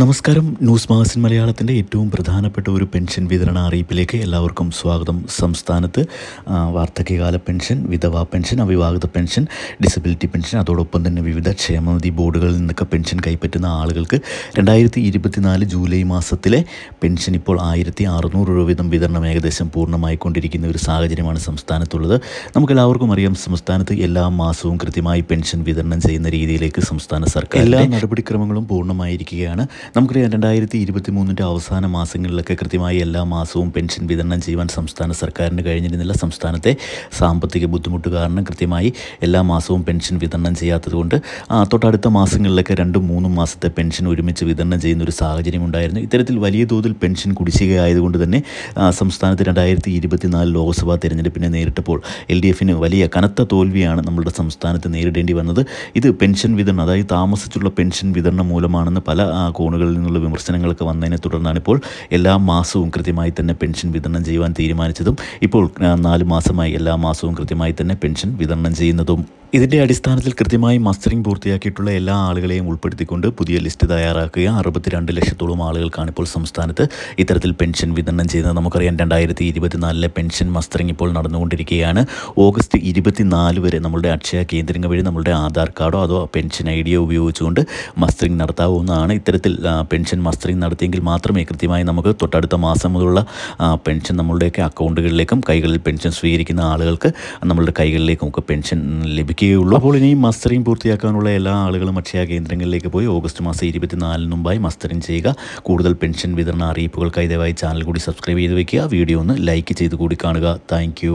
നമസ്കാരം ന്യൂസ് മാസിൻ മലയാളത്തിൻ്റെ ഏറ്റവും പ്രധാനപ്പെട്ട ഒരു പെൻഷൻ വിതരണ അറിയിപ്പിലേക്ക് എല്ലാവർക്കും സ്വാഗതം സംസ്ഥാനത്ത് വാർദ്ധക്യകാല പെൻഷൻ വിധവാ പെൻഷൻ അവിവാഹിത പെൻഷൻ ഡിസബിലിറ്റി പെൻഷൻ അതോടൊപ്പം തന്നെ വിവിധ ക്ഷേമനിധി ബോർഡുകളിൽ നിന്നൊക്കെ പെൻഷൻ കൈപ്പറ്റുന്ന ആളുകൾക്ക് രണ്ടായിരത്തി ഇരുപത്തിനാല് ജൂലൈ മാസത്തിലെ പെൻഷൻ ഇപ്പോൾ ആയിരത്തി അറുന്നൂറ് രൂപ വീതം വിതരണം ഏകദേശം പൂർണ്ണമായിക്കൊണ്ടിരിക്കുന്ന കൊണ്ടിരിക്കുന്ന ഒരു സാഹചര്യമാണ് സംസ്ഥാനത്തുള്ളത് നമുക്കെല്ലാവർക്കും അറിയാം സംസ്ഥാനത്ത് എല്ലാ മാസവും കൃത്യമായി പെൻഷൻ വിതരണം ചെയ്യുന്ന രീതിയിലേക്ക് സംസ്ഥാന സർക്കാർ എല്ലാ നടപടിക്രമങ്ങളും പൂർണ്ണമായിരിക്കുകയാണ് നമുക്കറിയാം രണ്ടായിരത്തി ഇരുപത്തി മൂന്നിൻ്റെ അവസാന മാസങ്ങളിലൊക്കെ കൃത്യമായി എല്ലാ മാസവും പെൻഷൻ വിതരണം ചെയ്യുവാൻ സംസ്ഥാന സർക്കാരിന് കഴിഞ്ഞിരുന്നില്ല സംസ്ഥാനത്തെ സാമ്പത്തിക ബുദ്ധിമുട്ട് കാരണം കൃത്യമായി എല്ലാ മാസവും പെൻഷൻ വിതരണം ചെയ്യാത്തതുകൊണ്ട് തൊട്ടടുത്ത മാസങ്ങളിലൊക്കെ രണ്ടും മൂന്നും മാസത്തെ പെൻഷൻ ഒരുമിച്ച് വിതരണം ചെയ്യുന്ന ഒരു സാഹചര്യം ഉണ്ടായിരുന്നു ഇത്തരത്തിൽ വലിയ തോതിൽ പെൻഷൻ കുടിശ്ശികയായതുകൊണ്ട് തന്നെ സംസ്ഥാനത്ത് രണ്ടായിരത്തി ഇരുപത്തിനാല് ലോക്സഭാ തെരഞ്ഞെടുപ്പിനെ നേരിട്ടപ്പോൾ എൽ ഡി എഫിന് വലിയ കനത്ത തോൽവിയാണ് നമ്മുടെ സംസ്ഥാനത്ത് നേരിടേണ്ടി വന്നത് ഇത് പെൻഷൻ വിതരണം അതായത് താമസിച്ചുള്ള പെൻഷൻ വിതരണം മൂലമാണെന്ന് പല കോൺ കോണുകളിൽ നിന്നുള്ള വിമർശനങ്ങളൊക്കെ വന്നതിനെ തുടർന്നാണ് ഇപ്പോൾ എല്ലാ മാസവും കൃത്യമായി തന്നെ പെൻഷൻ വിതരണം ചെയ്യുവാൻ തീരുമാനിച്ചതും ഇപ്പോൾ നാല് മാസമായി എല്ലാ മാസവും കൃത്യമായി തന്നെ പെൻഷൻ വിതരണം ചെയ്യുന്നതും ഇതിൻ്റെ അടിസ്ഥാനത്തിൽ കൃത്യമായി മസ്റ്ററിംഗ് പൂർത്തിയാക്കിയിട്ടുള്ള എല്ലാ ആളുകളെയും ഉൾപ്പെടുത്തിക്കൊണ്ട് പുതിയ ലിസ്റ്റ് തയ്യാറാക്കുക അറുപത്തിരണ്ട് ലക്ഷത്തോളം ആളുകൾക്കാണ് ഇപ്പോൾ സംസ്ഥാനത്ത് ഇത്തരത്തിൽ പെൻഷൻ വിതരണം ചെയ്യുന്നത് നമുക്കറിയാം രണ്ടായിരത്തി ഇരുപത്തിനാലിലെ പെൻഷൻ മസ്റ്ററിംഗ് ഇപ്പോൾ നടന്നുകൊണ്ടിരിക്കുകയാണ് ഓഗസ്റ്റ് ഇരുപത്തിനാല് വരെ നമ്മുടെ അക്ഷയ കേന്ദ്രങ്ങൾ വഴി നമ്മളുടെ ആധാർ കാർഡോ അതോ പെൻഷൻ ഐ ഡിയോ ഉപയോഗിച്ചുകൊണ്ട് മസ്റ്ററിംഗ് നടത്താവുന്നതാണ് ഇത്തരത്തിൽ പെൻഷൻ മസ്റ്ററിംഗ് നടത്തിയെങ്കിൽ മാത്രമേ കൃത്യമായി നമുക്ക് തൊട്ടടുത്ത മാസം മുതലുള്ള പെൻഷൻ നമ്മളുടെയൊക്കെ അക്കൗണ്ടുകളിലേക്കും കൈകളിൽ പെൻഷൻ സ്വീകരിക്കുന്ന ആളുകൾക്ക് നമ്മളുടെ കൈകളിലേക്കും ഒക്കെ പെൻഷൻ ലഭിക്കും ബാക്കിയുള്ളൂ അപ്പോൾ ഇനി മസ്റ്ററിംഗ് പൂർത്തിയാക്കാനുള്ള എല്ലാ ആളുകളും അക്ഷയ കേന്ദ്രങ്ങളിലേക്ക് പോയി ഓഗസ്റ്റ് മാസം ഇരുപത്തിനാലിന് മുമ്പായി മസ്റ്ററിംഗ് ചെയ്യുക കൂടുതൽ പെൻഷൻ വിതരണ അറിയിപ്പുകൾക്കായി ദയവായി ചാനൽ കൂടി സബ്സ്ക്രൈബ് ചെയ്ത് വയ്ക്കുക വീഡിയോ ഒന്ന് ലൈക്ക് ചെയ്ത് കൂടി കാണുക താങ്ക്